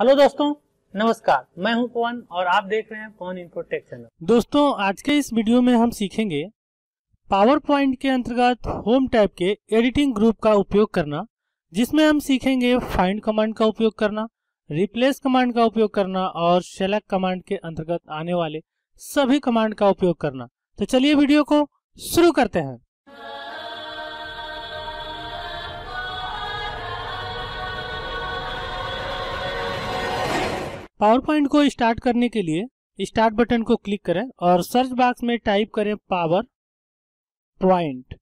hello दोस्तों नमस्कार मैं हूं पवन और आप देख रहे हैं पवन इंफोटेक चैनल दोस्तों आज के इस वीडियो में हम सीखेंगे पावर पॉइंट के अंतर्गत होम टैब के एडिटिंग ग्रुप का उपयोग करना जिसमें हम सीखेंगे फाइंड कमांड का उपयोग करना रिप्लेस कमांड का उपयोग करना और सेलेक्ट कमांड के अंतर्गत आने वाले सभी कमांड का उपयोग करना तो चलिए वीडियो को शुरू करते हैं पावर पॉइंट को स्टार्ट करने के लिए स्टार्ट बटन को क्लिक करें और सर्च बॉक्स में टाइप करें पावर पॉइंट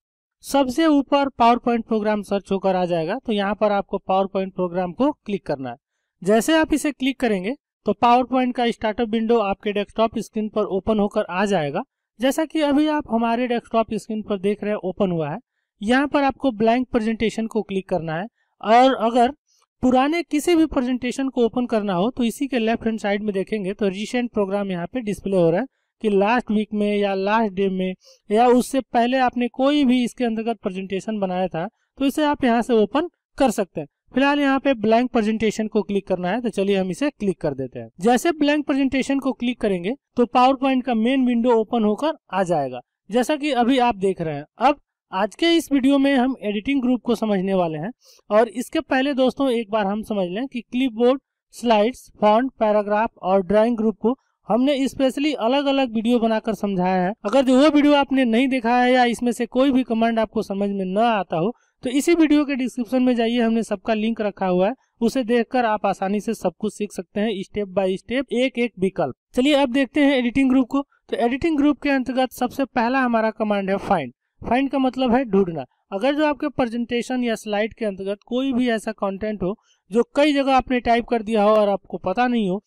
सबसे ऊपर पावर पॉइंट प्रोग्राम सर्च होकर आ जाएगा तो यहाँ पर आपको पावर पॉइंट प्रोग्राम को क्लिक करना है जैसे आप इसे क्लिक करेंगे तो पावर पॉइंट का स्टार्टअप विंडो आपके डेस्कटॉप स्क्रीन पर ओपन होकर आ जाएगा जैसा कि अभी आप हमारे डेस्कटॉप स्क्रीन पर देख रहे हैं ओपन हुआ है यहाँ पर आपको ब्लैंक प्रेजेंटेशन को क्लिक करना है और अगर पुराने किसी भी प्रेजेंटेशन को ओपन करना हो तो इसी के लेफ्ट हैंड साइड में देखेंगे तो रिसेंट प्रोग्राम यहाँ पे डिस्प्ले हो रहा है कि लास्ट वीक में या लास्ट डे में या उससे पहले आपने कोई भी इसके अंतर्गत प्रेजेंटेशन बनाया था तो इसे आप यहाँ से ओपन कर सकते हैं फिलहाल यहाँ पे ब्लैंक प्रेजेंटेशन को क्लिक करना है तो चलिए हम इसे क्लिक कर देते हैं जैसे ब्लैंक प्रेजेंटेशन को क्लिक करेंगे तो पावर पॉइंट का मेन विंडो ओपन होकर आ जाएगा जैसा कि अभी आप देख रहे हैं अब आज के इस वीडियो में हम एडिटिंग ग्रुप को समझने वाले हैं और इसके पहले दोस्तों एक बार हम समझ लें कि क्लिपबोर्ड स्लाइड्स फॉन्ट पैराग्राफ और ड्राइंग ग्रुप को हमने स्पेशली अलग अलग वीडियो बनाकर समझाया है अगर जो वो वीडियो आपने नहीं देखा है या इसमें से कोई भी कमांड आपको समझ में न आता हो तो इसी वीडियो के डिस्क्रिप्शन में जाइए हमने सबका लिंक रखा हुआ है उसे देखकर आप आसानी से सब कुछ सीख सकते हैं स्टेप बाय स्टेप एक एक विकल्प चलिए अब देखते हैं एडिटिंग ग्रुप को तो एडिटिंग ग्रुप के अंतर्गत सबसे पहला हमारा कमांड है फाइंड फाइंड का मतलब है ढूंढना अगर जो आपके प्रेजेंटेशन या स्लाइड के अंतर्गत कोई भी ऐसा कंटेंट हो जो कई जगह आपने टाइप कर दिया हो और आपको पता नहीं हो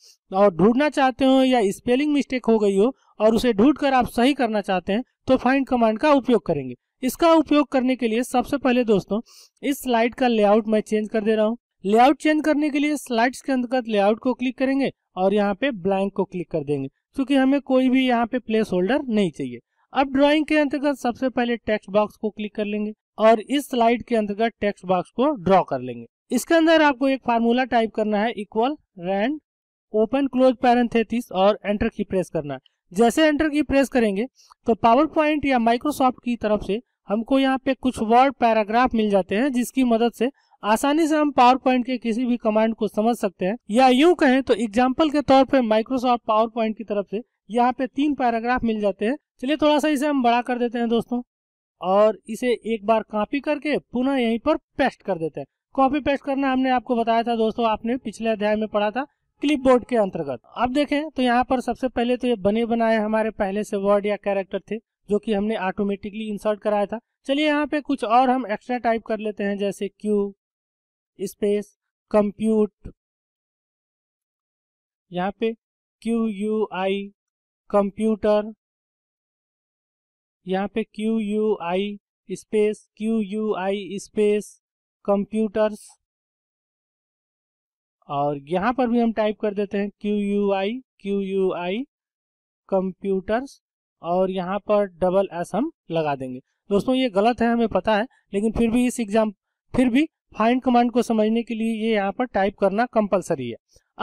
और ढूंढना चाहते हो या स्पेलिंग मिस्टेक हो गई हो और उसे ढूंढ कर आप सही करना चाहते हैं तो फाइंड कमांड का उपयोग करेंगे इसका उपयोग करने के लिए सबसे पहले दोस्तों इस स्लाइड का लेआउट मैं चेंज कर दे रहा हूँ लेआउट चेंज करने के लिए स्लाइड्स के अंतर्गत लेआउट को क्लिक करेंगे और यहाँ पे ब्लैंक को क्लिक कर देंगे क्योंकि हमें कोई भी यहाँ पे प्लेस होल्डर नहीं चाहिए अब ड्राइंग के अंतर्गत सबसे पहले टेक्स्ट बॉक्स को क्लिक कर लेंगे और इस स्लाइड के अंतर्गत टेक्स्ट बॉक्स को ड्रॉ कर लेंगे इसके अंदर आपको एक फार्मूला टाइप करना है equal rand open close parenthesis और एंटर की प्रेस करना जैसे एंटर की प्रेस करेंगे तो पावर पॉइंट या माइक्रोसॉफ्ट की तरफ से हमको यहाँ पे कुछ वर्ड पैराग्राफ मिल जाते हैं जिसकी मदद से आसानी से हम पावर पॉइंट के किसी भी कमांड को समझ सकते हैं या यूं कहें तो एग्जाम्पल के तौर पर माइक्रोसॉफ्ट पावर पॉइंट की तरफ से यहाँ पे तीन पैराग्राफ मिल जाते हैं चलिए थोड़ा सा इसे हम बड़ा कर देते हैं दोस्तों और इसे एक बार कॉपी करके पुनः यहीं पर पेस्ट कर देते हैं कॉपी पेस्ट करना हमने आपको बताया था दोस्तों आपने पिछले अध्याय में पढ़ा था क्लिप के अंतर्गत अब देखें तो यहाँ पर सबसे पहले तो ये बने बनाए हमारे पहले से वर्ड या कैरेक्टर थे जो कि हमने ऑटोमेटिकली इंसर्ट कराया था चलिए यहाँ पे कुछ और हम एक्स्ट्रा टाइप कर लेते हैं जैसे क्यू स्पेस कंप्यूट यहाँ पे क्यू यू आई कंप्यूटर यहाँ पे Q U I space Q U I space computers और यहाँ पर भी हम टाइप कर देते हैं Q U I Q U I computers और यहाँ पर डबल एस हम लगा देंगे दोस्तों ये गलत है हमें पता है लेकिन फिर भी इस एग्जाम फिर भी फाइंड कमांड को समझने के लिए ये यहाँ पर टाइप करना कंपलसरी है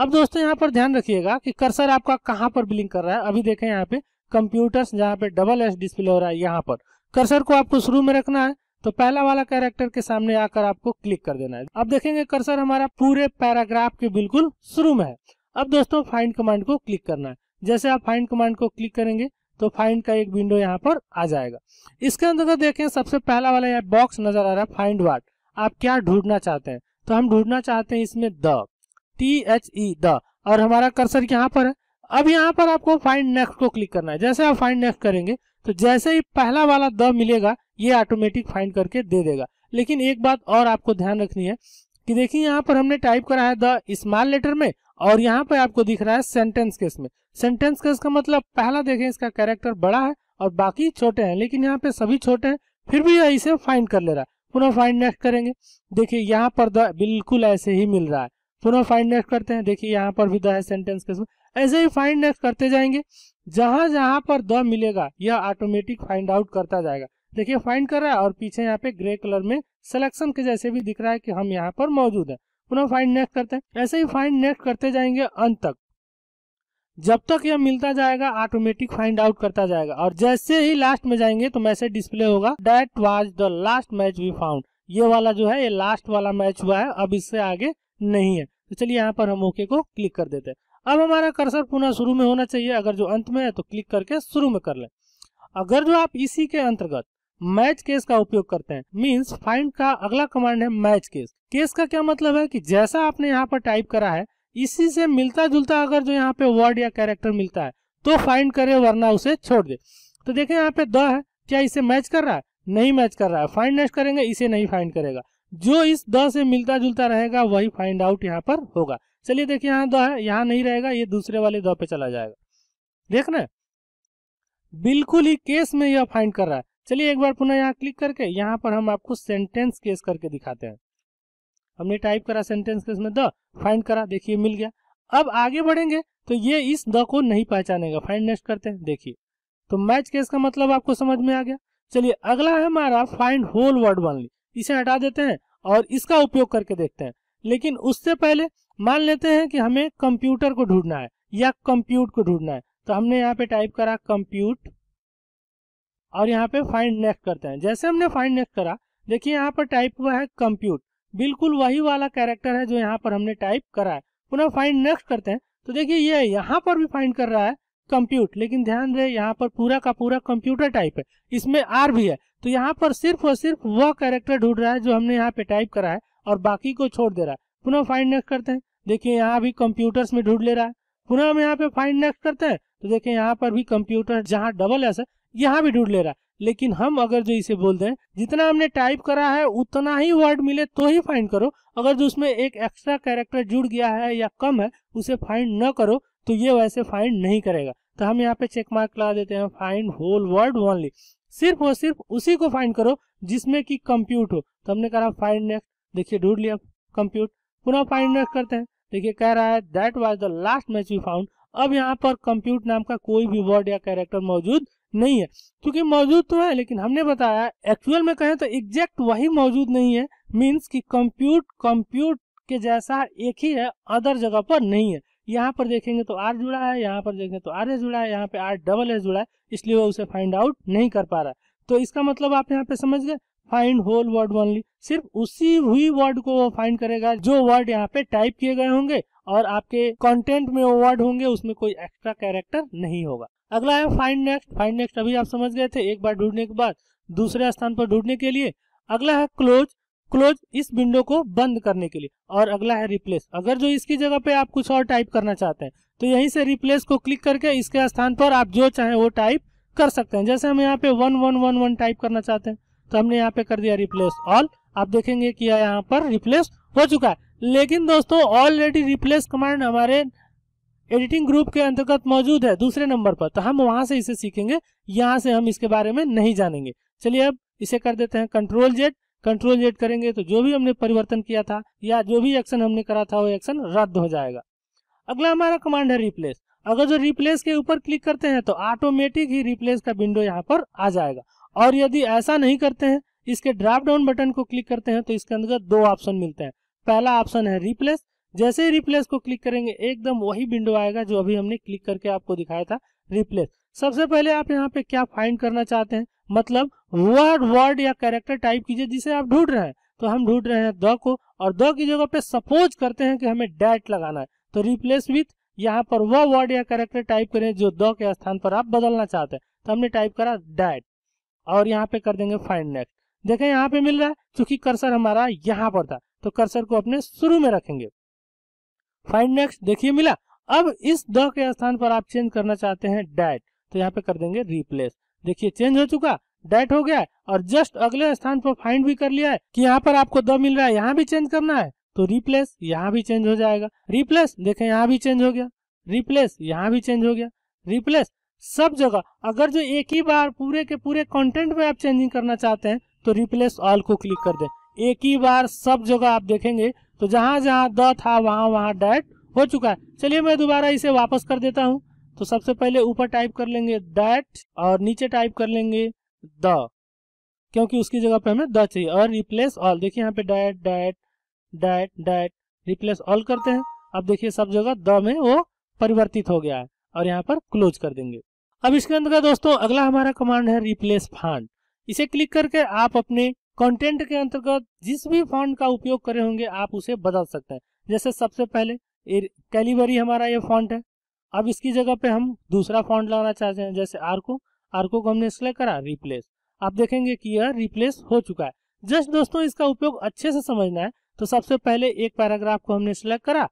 अब दोस्तों यहाँ पर ध्यान रखिएगा कि कर्सर आपका कहाँ पर ब्लिंक कर रहा है अभी देखें यहाँ पे कंप्यूटर्स जहाँ पे डबल एस डिस्प्ले हो रहा है यहाँ पर कर्सर को आपको शुरू में रखना है तो पहला वाला कैरेक्टर के सामने आकर आपको क्लिक कर देना है अब देखेंगे कर्सर हमारा पूरे पैराग्राफ के बिल्कुल शुरू में है अब दोस्तों फाइंड कमांड को क्लिक करना है जैसे आप फाइंड कमांड को क्लिक करेंगे तो फाइंड का एक विंडो यहाँ पर आ जाएगा इसके अंतर्गत देखें सबसे पहला वाला यह बॉक्स नजर आ रहा है फाइंड वाट आप क्या ढूंढना चाहते हैं तो हम ढूंढना चाहते हैं इसमें the T H E the और हमारा कर्सर यहाँ पर है अब यहाँ पर आपको फाइंड नेक्स्ट को क्लिक करना है जैसे आप फाइंड नेक्स्ट करेंगे तो जैसे ही पहला वाला द मिलेगा ये ऑटोमेटिक फाइंड करके दे देगा लेकिन एक बात और आपको ध्यान रखनी है कि देखिए यहाँ पर हमने टाइप करा है द स्मॉल लेटर में और यहाँ पर आपको दिख रहा है सेंटेंस केस में सेंटेंस केस का मतलब पहला देखें इसका कैरेक्टर बड़ा है और बाकी छोटे हैं लेकिन यहाँ पे सभी छोटे हैं फिर भी इसे फाइंड कर ले रहा है पुनः फाइंड नेक्स्ट करेंगे देखिए यहाँ पर द बिल्कुल ऐसे ही मिल रहा है पुनः फाइंड नेक्स्ट करते हैं देखिए यहाँ पर भी द है सेंटेंस के ऐसे ही फाइंड नेक्स्ट करते जाएंगे जहां जहां पर द मिलेगा यह ऑटोमेटिक फाइंड आउट करता जाएगा देखिए फाइंड कर रहा है और पीछे यहाँ पे ग्रे कलर में सिलेक्शन के जैसे भी दिख रहा है कि हम यहाँ पर मौजूद है पुनः फाइंड नेक्स्ट करते हैं ऐसे ही फाइंड नेक्स्ट करते जाएंगे अंत तक जब तक यह मिलता जाएगा ऑटोमेटिक फाइंड आउट करता जाएगा और जैसे ही लास्ट में जाएंगे तो मैसेज डिस्प्ले होगा that was the last match we found ये वाला जो है ये लास्ट वाला मैच हुआ है अब इससे आगे नहीं है तो चलिए यहाँ पर हम ओके को क्लिक कर देते हैं अब हमारा कर्सर पुनः शुरू में होना चाहिए अगर जो अंत में है तो क्लिक करके शुरू में कर ले अगर जो आप इसी के अंतर्गत मैच केस का उपयोग करते हैं मीन्स फाइंड का अगला कमांड है मैच केस केस का क्या मतलब है कि जैसा आपने यहाँ पर टाइप करा है इसी से मिलता जुलता अगर जो यहाँ पे वर्ड या कैरेक्टर मिलता है तो फाइंड करे वरना उसे छोड़ दे तो देखें यहाँ पे द है क्या इसे मैच कर रहा है नहीं मैच कर रहा है फाइंड नेक्स्ट करेंगे इसे नहीं फाइंड करेगा जो इस द से मिलता जुलता रहेगा वही फाइंड आउट यहाँ पर होगा चलिए देखिए यहाँ द है यहाँ नहीं रहेगा ये दूसरे वाले द पे चला जाएगा देखना बिल्कुल ही केस में यह फाइंड कर रहा है चलिए एक बार पुनः यहाँ क्लिक करके यहाँ पर हम आपको सेंटेंस केस करके दिखाते हैं हमने टाइप करा सेंटेंस केस में द फाइंड करा देखिए मिल गया अब आगे बढ़ेंगे तो ये इस द को नहीं पहचानेगा फाइंड नेक्स्ट करते हैं देखिए तो मैच केस का मतलब आपको समझ में आ गया चलिए अगला है हमारा फाइंड होल वर्ड वनली इसे हटा देते हैं और इसका उपयोग करके देखते हैं लेकिन उससे पहले मान लेते हैं कि हमें कंप्यूटर को ढूंढना है या कंप्यूट को ढूंढना है तो हमने यहाँ पे टाइप करा कंप्यूट और यहाँ पे फाइंड नेक्स्ट करते हैं जैसे हमने फाइंड नेक्स्ट करा देखिए यहाँ पर टाइप हुआ है कंप्यूट बिल्कुल वही वाला कैरेक्टर है जो यहाँ पर हमने टाइप करा है पुनः फाइंड नेक्स्ट करते हैं तो देखिए ये यहाँ पर भी फाइंड कर रहा है कंप्यूट लेकिन ध्यान रहे यहाँ पर पूरा का पूरा कंप्यूटर टाइप है इसमें आर भी है तो यहाँ पर सिर्फ और सिर्फ वह कैरेक्टर ढूंढ रहा है जो हमने यहाँ पे टाइप करा है और बाकी को छोड़ दे रहा है पुनः फाइंड नेक्स्ट करते हैं देखिए यहाँ भी कंप्यूटर्स में ढूंढ ले रहा है पुनः हम यहाँ पे फाइंड नेक्स्ट करते हैं तो देखिए यहाँ पर भी कंप्यूटर जहाँ डबल एस है यहाँ भी ढूंढ ले रहा है लेकिन हम अगर जो इसे बोल दें जितना हमने टाइप करा है उतना ही वर्ड मिले तो ही फाइंड करो अगर जो उसमें एक एक्स्ट्रा कैरेक्टर जुड़ गया है या कम है उसे फाइंड न करो तो ये वैसे फाइंड नहीं करेगा तो हम यहाँ पे चेक मार्क ला देते हैं फाइंड होल वर्ड ओनली सिर्फ और सिर्फ उसी को फाइंड करो जिसमें कि कंप्यूट हो तो हमने कहा फाइंड नेक्स्ट देखिए ढूंढ लिया कंप्यूट पुनः फाइंड नेक्स्ट करते हैं देखिए कह रहा है that was the last match we found अब यहाँ पर कंप्यूट नाम का कोई भी वर्ड या कैरेक्टर मौजूद नहीं है क्योंकि मौजूद तो है लेकिन हमने बताया एक्चुअल में कहें तो एग्जैक्ट वही मौजूद नहीं है मीन्स की कंप्यूट कंप्यूट के जैसा एक ही है अदर जगह पर नहीं है यहाँ पर देखेंगे तो आर जुड़ा है यहाँ पर देखेंगे तो आर एस जुड़ा है यहाँ पे आर डबल एस जुड़ा है इसलिए वो उसे फाइंड आउट नहीं कर पा रहा है तो इसका मतलब आप यहाँ पे समझ गए फाइंड होल वर्ड ओनली सिर्फ उसी हुई वर्ड को वो फाइंड करेगा जो वर्ड यहाँ पे टाइप किए गए होंगे और आपके कंटेंट में वो वर्ड होंगे उसमें कोई एक्स्ट्रा कैरेक्टर नहीं होगा अगला है फाइंड नेक्स्ट फाइंड नेक्स्ट अभी आप समझ गए थे एक बार ढूंढने के बाद दूसरे स्थान पर ढूंढने के लिए अगला है क्लोज क्लोज इस विंडो को बंद करने के लिए और अगला है रिप्लेस अगर जो इसकी जगह पे आप कुछ और टाइप करना चाहते हैं तो यहीं से रिप्लेस को क्लिक करके इसके स्थान पर आप जो चाहे वो टाइप कर सकते हैं जैसे हम यहाँ पे one one one one type करना चाहते हैं तो हमने यहाँ पे कर दिया रिप्लेस ऑल आप देखेंगे कि यहाँ पर रिप्लेस हो चुका है लेकिन दोस्तों ऑलरेडी रिप्लेस कमांड हमारे एडिटिंग ग्रुप के अंतर्गत मौजूद है दूसरे नंबर पर तो हम वहां से इसे सीखेंगे यहाँ से हम इसके बारे में नहीं जानेंगे चलिए अब इसे कर देते हैं कंट्रोल जेड कंट्रोल जेड करेंगे तो जो भी हमने परिवर्तन किया था या जो भी एक्शन हमने करा था वो एक्शन रद्द हो जाएगा अगला हमारा कमांड है रिप्लेस अगर जो रिप्लेस के ऊपर क्लिक करते हैं तो ऑटोमेटिक ही रिप्लेस का विंडो यहाँ पर आ जाएगा और यदि ऐसा नहीं करते हैं इसके ड्राप डाउन बटन को क्लिक करते हैं तो इसके अंदर दो ऑप्शन मिलते हैं पहला ऑप्शन है रिप्लेस जैसे ही रिप्लेस को क्लिक करेंगे एकदम वही विंडो आएगा जो अभी हमने क्लिक करके आपको दिखाया था रिप्लेस सबसे पहले आप यहाँ पे क्या फाइंड करना चाहते हैं मतलब वर्ड वर्ड या कैरेक्टर टाइप कीजिए जिसे आप ढूंढ रहे हैं तो हम ढूंढ रहे हैं द को और द की जगह पे सपोज करते हैं कि हमें डैट लगाना है तो रिप्लेस विथ यहाँ पर वह वर्ड या कैरेक्टर टाइप करें जो द के स्थान पर आप बदलना चाहते हैं तो हमने टाइप करा डैट और यहाँ पे कर देंगे फाइंड नेक्स्ट देखें यहाँ पे मिल रहा है चूंकि कर्सर हमारा यहाँ पर था तो कर्सर को अपने शुरू में रखेंगे फाइंड नेक्स्ट देखिए मिला अब इस द के स्थान पर आप चेंज करना चाहते हैं डैट तो यहाँ पे कर देंगे रिप्लेस देखिए चेंज हो चुका डेट हो गया और जस्ट अगले स्थान पर फाइंड भी कर लिया है कि यहाँ पर आपको द मिल रहा है यहाँ भी चेंज करना है तो रिप्लेस यहाँ भी चेंज हो जाएगा रिप्लेस देखे यहाँ भी चेंज हो गया रिप्लेस यहाँ भी चेंज हो गया रिप्लेस सब जगह अगर जो एक ही बार पूरे के पूरे कंटेंट में आप चेंजिंग करना चाहते हैं तो रिप्लेस ऑल को क्लिक कर दें एक ही बार सब जगह आप देखेंगे तो जहां जहां द था वहां वहां डेट हो चुका है चलिए मैं दोबारा इसे वापस कर देता हूँ तो सबसे पहले ऊपर टाइप कर लेंगे दैट और नीचे टाइप कर लेंगे द क्योंकि उसकी जगह पे हमें द चाहिए और रिप्लेस ऑल देखिए यहाँ पे that that that that replace all करते हैं अब देखिए सब जगह द में वो परिवर्तित हो गया है और यहाँ पर क्लोज कर देंगे अब इसके अंदर दोस्तों अगला हमारा कमांड है रिप्लेस फंड इसे क्लिक करके आप अपने कंटेंट के अंतर्गत जिस भी फॉन्ट का उपयोग करे होंगे आप उसे बदल सकते हैं जैसे सबसे पहले कैलिबरी हमारा ये फॉन्ट है अब इसकी जगह पे हम दूसरा फॉन्ट लगाना चाहते हैं जैसे आर्को आर्को को हमने सिलेक्ट करा रिप्लेस आप देखेंगे कि यह रिप्लेस हो चुका है जस्ट दोस्तों इसका उपयोग अच्छे से समझना है तो सबसे पहले एक पैराग्राफ को हमने सिलेक्ट करा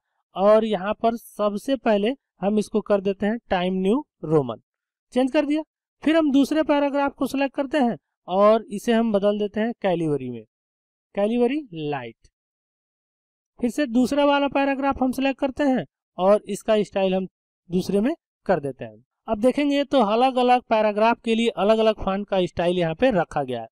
और यहाँ पर सबसे पहले हम इसको कर देते हैं टाइम न्यू रोमन चेंज कर दिया फिर हम दूसरे पैराग्राफ को सिलेक्ट करते हैं और इसे हम बदल देते हैं कैलिवरी में कैलिवरी लाइट फिर से दूसरा वाला पैराग्राफ हम सिलेक्ट करते हैं और इसका स्टाइल हम दूसरे में कर देते हैं अब देखेंगे तो अलग अलग पैराग्राफ के लिए अलग अलग फॉन्ट का स्टाइल यहाँ पे रखा गया है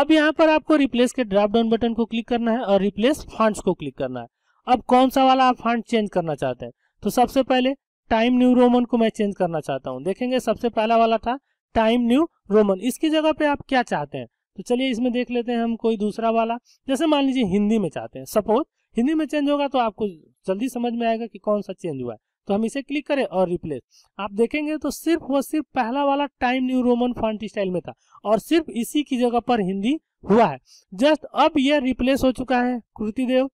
अब यहाँ पर आपको रिप्लेस के ड्रॉप डाउन बटन को क्लिक करना है और रिप्लेस फॉन्ट्स को क्लिक करना है अब कौन सा वाला आप फॉन्ट चेंज करना चाहते हैं तो सबसे पहले टाइम न्यू रोमन को मैं चेंज करना चाहता हूँ देखेंगे सबसे पहला वाला था टाइम न्यू रोमन इसकी जगह पे आप क्या चाहते हैं तो चलिए इसमें देख लेते हैं हम कोई दूसरा वाला जैसे मान लीजिए हिंदी में चाहते हैं सपोज हिंदी में चेंज होगा तो आपको जल्दी समझ में आएगा कि कौन सा चेंज हुआ है तो हम इसे क्लिक करें और रिप्लेस आप देखेंगे तो सिर्फ वह सिर्फ पहला वाला time new Roman font style में था और सिर्फ इसी की जगह पर हिंदी हुआ है जस्ट अब यह रिप्लेस हो चुका है कृतिदेव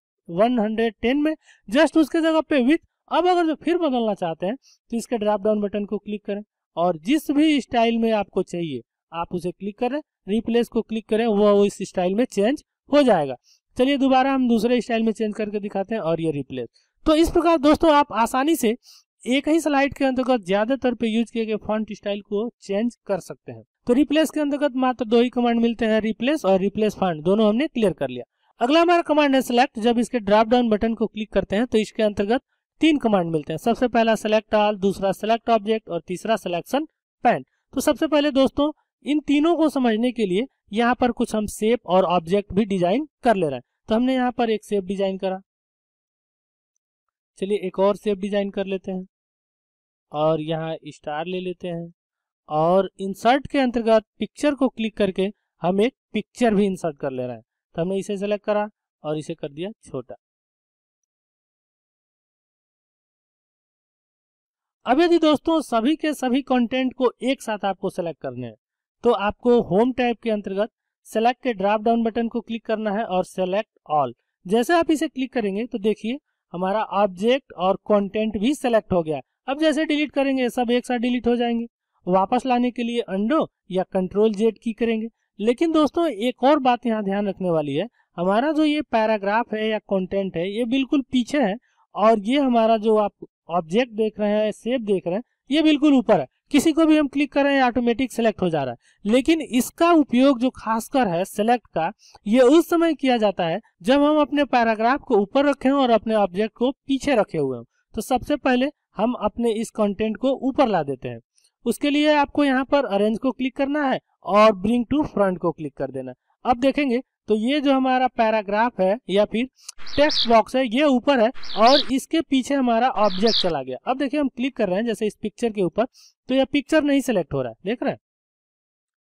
110 में जस्ट उसके जगह पे विथ अब अगर जो फिर बदलना चाहते हैं तो इसके ड्रॉप डाउन बटन को क्लिक करें और जिस भी स्टाइल में आपको चाहिए आप उसे क्लिक करें रिप्लेस को क्लिक करें वह इस स्टाइल में चेंज हो जाएगा चलिए दोबारा हम दूसरे स्टाइल में चेंज करके दिखाते हैं और ये रिप्लेस तो इस प्रकार दोस्तों आप आसानी से एक ही स्लाइड के अंतर्गत ज्यादातर पे यूज किए गए फॉन्ट स्टाइल को चेंज कर सकते हैं तो रिप्लेस के अंतर्गत मात्र दो ही कमांड मिलते हैं रिप्लेस और रिप्लेस फॉन्ट दोनों हमने क्लियर कर लिया अगला हमारा कमांड है सिलेक्ट जब इसके ड्रॉप डाउन बटन को क्लिक करते हैं तो इसके अंतर्गत तीन कमांड मिलते हैं सबसे पहला सेलेक्ट ऑल दूसरा सेलेक्ट ऑब्जेक्ट और तीसरा सिलेक्शन पैन तो सबसे पहले दोस्तों इन तीनों को समझने के लिए यहाँ पर कुछ हम सेप और ऑब्जेक्ट भी डिजाइन कर ले रहे हैं तो हमने यहाँ पर एक सेप डिजाइन करा चलिए एक और सेप डिजाइन कर लेते हैं और यहाँ स्टार ले लेते हैं और इंसर्ट के अंतर्गत पिक्चर को क्लिक करके हम एक पिक्चर भी इंसर्ट कर ले रहे हैं तो हमने इसे सेलेक्ट करा और इसे कर दिया छोटा अब यदि दोस्तों सभी के सभी कंटेंट को एक साथ आपको सेलेक्ट करने हैं तो आपको होम टाइप के अंतर्गत सेलेक्ट के ड्रॉप डाउन बटन को क्लिक करना है और सेलेक्ट ऑल जैसे आप इसे क्लिक करेंगे तो देखिए हमारा ऑब्जेक्ट और कंटेंट भी सेलेक्ट हो गया अब जैसे डिलीट करेंगे सब एक साथ डिलीट हो जाएंगे वापस लाने के लिए अंडो या कंट्रोल जेड की करेंगे लेकिन दोस्तों एक और बात यहाँ ध्यान रखने वाली है हमारा जो ये पैराग्राफ है या कॉन्टेंट है ये बिल्कुल पीछे है और ये हमारा जो आप ऑब्जेक्ट देख रहे हैं सेप देख रहे हैं ये बिल्कुल ऊपर है किसी को भी हम क्लिक कर रहे हैं ऑटोमेटिक सेलेक्ट हो जा रहा है लेकिन इसका उपयोग जो खासकर है सेलेक्ट का ये उस समय किया जाता है जब हम अपने पैराग्राफ को ऊपर रखे हों और अपने ऑब्जेक्ट को पीछे रखे हुए हों तो सबसे पहले हम अपने इस कंटेंट को ऊपर ला देते हैं उसके लिए आपको यहाँ पर अरेंज को क्लिक करना है और ब्रिंग टू फ्रंट को क्लिक कर देना अब देखेंगे तो ये जो हमारा पैराग्राफ है या फिर टेक्स्ट बॉक्स है ये ऊपर है और इसके पीछे हमारा ऑब्जेक्ट चला गया अब देखिए हम क्लिक कर रहे हैं जैसे इस पिक्चर के ऊपर तो यह पिक्चर नहीं सेलेक्ट हो रहा है देख रहे हैं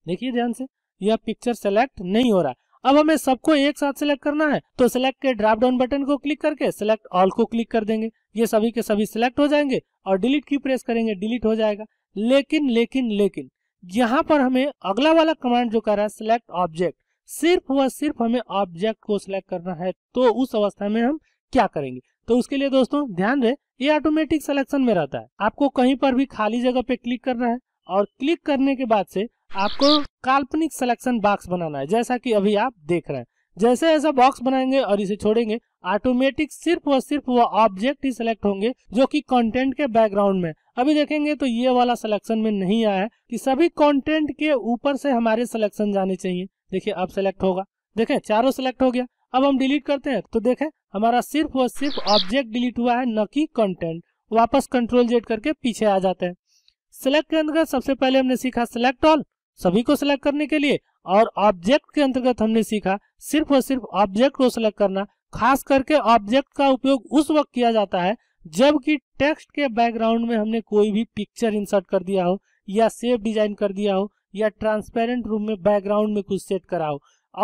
देखिए ध्यान से यह पिक्चर सेलेक्ट नहीं हो रहा है अब हमें सबको एक साथ सिलेक्ट करना है तो सिलेक्ट के ड्रॉप डाउन बटन को क्लिक करके सिलेक्ट ऑल को क्लिक कर देंगे ये सभी के सभी सिलेक्ट हो जाएंगे और डिलीट की प्रेस करेंगे डिलीट हो जाएगा लेकिन लेकिन लेकिन यहाँ पर हमें अगला वाला कमांड जो कर रहा है सिलेक्ट ऑब्जेक्ट सिर्फ व सिर्फ हमें ऑब्जेक्ट को सिलेक्ट करना है तो उस अवस्था में हम क्या करेंगे तो उसके लिए दोस्तों ध्यान रहे ये ऑटोमेटिक सिलेक्शन में रहता है आपको कहीं पर भी खाली जगह पे क्लिक करना है और क्लिक करने के बाद से आपको काल्पनिक सिलेक्शन बॉक्स बनाना है जैसा कि अभी आप देख रहे हैं जैसे ऐसा बॉक्स बनाएंगे और इसे छोड़ेंगे ऑटोमेटिक सिर्फ और सिर्फ वो ऑब्जेक्ट ही सिलेक्ट होंगे जो कि कंटेंट के बैकग्राउंड में अभी देखेंगे तो ये वाला सिलेक्शन में नहीं आया है कि सभी कंटेंट के ऊपर से हमारे सिलेक्शन जाने चाहिए देखिए अब सेलेक्ट होगा देखें चारों सेलेक्ट हो गया अब हम डिलीट करते हैं तो देखें हमारा सिर्फ और सिर्फ ऑब्जेक्ट डिलीट हुआ है न कि कंटेंट वापस कंट्रोल जेड करके पीछे आ जाते हैं सेलेक्ट के अंतर्गत सबसे पहले हमने सीखा सिलेक्ट ऑल सभी को सिलेक्ट करने के लिए और ऑब्जेक्ट के अंतर्गत हमने सीखा सिर्फ और सिर्फ ऑब्जेक्ट को सिलेक्ट करना खास करके ऑब्जेक्ट का उपयोग उस वक्त किया जाता है जबकि टेक्स्ट के बैकग्राउंड में हमने कोई भी पिक्चर इंसर्ट कर दिया हो या सेव डिजाइन कर दिया हो या ट्रांसपेरेंट रूम में बैकग्राउंड में कुछ सेट कराओ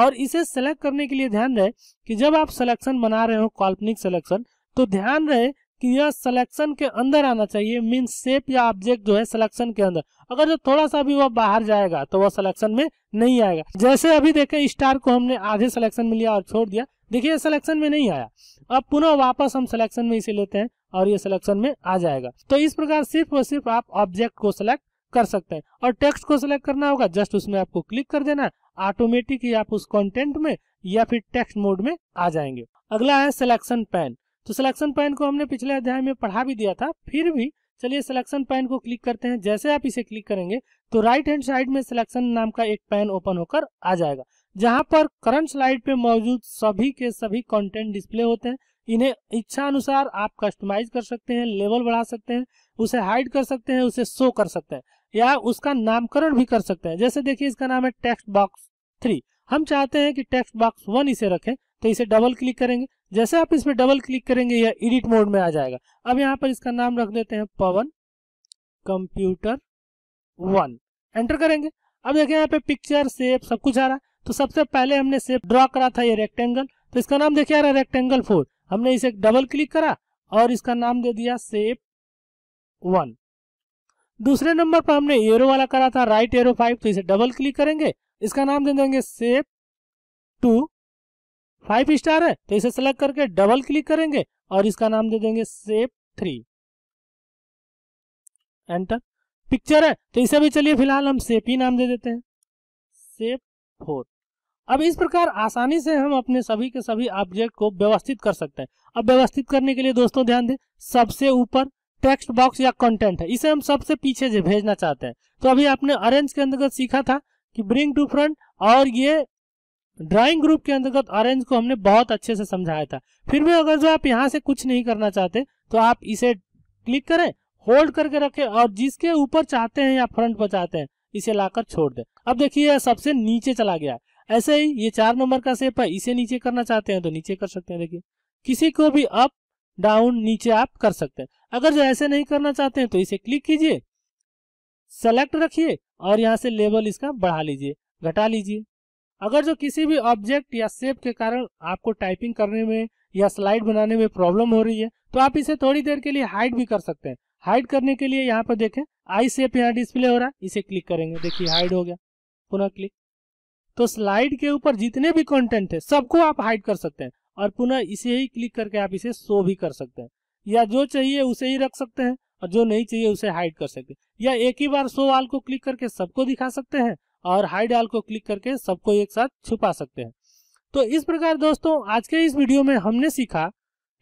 और इसे सेलेक्ट करने के लिए ध्यान रहे कि जब आप सिलेक्शन बना रहे हो काल्पनिक सिलेक्शन तो ध्यान रहे कि यह सिलेक्शन के अंदर आना चाहिए मीन शेप या ऑब्जेक्ट जो है सिलेक्शन के अंदर अगर जो थोड़ा सा भी वह बाहर जाएगा तो वह सिलेक्शन में नहीं आएगा जैसे अभी देखें स्टार को हमने आधे सिलेक्शन में लिया और छोड़ दिया देखिये सिलेक्शन में नहीं आया अब पुनः वापस हम सिलेक्शन में इसे लेते हैं और ये सिलेक्शन में आ जाएगा तो इस प्रकार सिर्फ और सिर्फ आप ऑब्जेक्ट को सिलेक्ट कर सकते हैं और टेक्स्ट को सिलेक्ट करना होगा जस्ट उसमें आपको क्लिक कर देना है ऑटोमेटिक आप उस कंटेंट में या फिर टेक्स्ट मोड में आ जाएंगे अगला है सिलेक्शन पैन तो सिलेक्शन पैन को हमने पिछले अध्याय में पढ़ा भी दिया था फिर भी चलिए सिलेक्शन पैन को क्लिक करते हैं जैसे आप इसे क्लिक करेंगे तो राइट हैंड साइड में सिलेक्शन नाम का एक पैन ओपन होकर आ जाएगा जहां पर करंट स्लाइड पे मौजूद सभी के सभी कंटेंट डिस्प्ले होते हैं इन्हें इच्छा अनुसार आप कस्टमाइज कर सकते हैं लेवल बढ़ा सकते हैं उसे हाइड कर सकते हैं उसे शो कर सकते हैं या उसका नामकरण भी कर सकते हैं जैसे देखिए इसका नाम है टेक्स्ट बॉक्स थ्री हम चाहते हैं कि टेक्स्ट बॉक्स वन इसे रखें तो इसे डबल क्लिक करेंगे जैसे आप इसमें डबल क्लिक करेंगे यह एडिट मोड में आ जाएगा अब यहाँ पर इसका नाम रख देते हैं पवन कंप्यूटर वन एंटर करेंगे अब देखें यहाँ पे पिक्चर सेप सब कुछ आ रहा है तो सबसे पहले हमने सेप ड्रॉ करा था ये रेक्टेंगल तो इसका नाम देखिए आ रहा है रेक्टेंगल फोर हमने इसे डबल क्लिक करा और इसका नाम दे दिया सेप वन दूसरे नंबर पर हमने एरो वाला करा था राइट एरो फाइव तो इसे डबल क्लिक करेंगे इसका नाम दे देंगे सेफ टू फाइव स्टार है तो इसे सेलेक्ट करके डबल क्लिक करेंगे और इसका नाम दे देंगे सेफ थ्री एंटर पिक्चर है तो इसे भी चलिए फिलहाल हम सेफ ही नाम दे देते हैं सेफ फोर अब इस प्रकार आसानी से हम अपने सभी के सभी ऑब्जेक्ट को व्यवस्थित कर सकते हैं अब व्यवस्थित करने के लिए दोस्तों ध्यान दें सबसे ऊपर टेक्स्ट बॉक्स या कंटेंट है इसे हम सबसे पीछे जो भेजना चाहते हैं तो अभी आपने अरेंज के अंतर्गत सीखा था कि ब्रिंग टू फ्रंट और ये ड्राइंग ग्रुप के अंतर्गत अरेंज को हमने बहुत अच्छे से समझाया था फिर भी अगर जो आप यहाँ से कुछ नहीं करना चाहते तो आप इसे क्लिक करें होल्ड करके रखें और जिसके ऊपर चाहते हैं या फ्रंट पर चाहते हैं इसे लाकर छोड़ दें अब देखिए यह सबसे नीचे चला गया ऐसे ही ये चार नंबर का सेप है इसे नीचे करना चाहते हैं तो नीचे कर सकते हैं देखिए किसी को भी अप डाउन नीचे आप कर सकते हैं अगर जो ऐसे नहीं करना चाहते हैं तो इसे क्लिक कीजिए सेलेक्ट रखिए और यहाँ से लेवल इसका बढ़ा लीजिए घटा लीजिए अगर जो किसी भी ऑब्जेक्ट या सेप के कारण आपको टाइपिंग करने में या स्लाइड बनाने में प्रॉब्लम हो रही है तो आप इसे थोड़ी देर के लिए हाइड भी कर सकते हैं हाइड करने के लिए यहाँ पर देखें आई सेप यहाँ डिस्प्ले हो रहा है इसे क्लिक करेंगे देखिए हाइड हो गया पुनः क्लिक तो स्लाइड के ऊपर जितने भी कंटेंट है सबको आप हाइड कर सकते हैं और पुनः इसे ही क्लिक करके आप इसे शो भी कर सकते हैं या जो चाहिए उसे ही रख सकते हैं और जो नहीं चाहिए उसे हाइड कर सकते हैं या एक ही बार शो आल को क्लिक करके सबको दिखा सकते हैं और हाइड आल को क्लिक करके सबको एक साथ छुपा सकते हैं तो इस प्रकार दोस्तों आज के इस वीडियो में हमने सीखा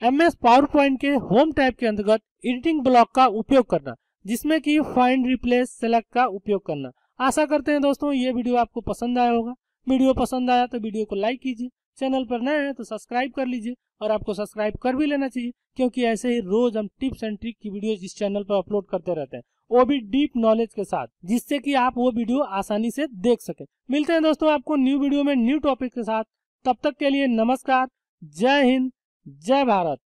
एम एस पावर पॉइंट के होम टाइप के अंतर्गत एडिटिंग ब्लॉक का उपयोग करना जिसमें कि फाइंड रिप्लेस सेलेक्ट का उपयोग करना आशा करते हैं दोस्तों ये वीडियो आपको पसंद आया होगा वीडियो पसंद आया तो वीडियो को लाइक कीजिए चैनल पर नए हैं तो सब्सक्राइब कर लीजिए और आपको सब्सक्राइब कर भी लेना चाहिए क्योंकि ऐसे ही रोज हम टिप्स एंड ट्रिक की वीडियो इस चैनल पर अपलोड करते रहते हैं वो भी डीप नॉलेज के साथ जिससे कि आप वो वीडियो आसानी से देख सके मिलते हैं दोस्तों आपको न्यू वीडियो में न्यू टॉपिक के साथ तब तक के लिए नमस्कार जय हिंद जय भारत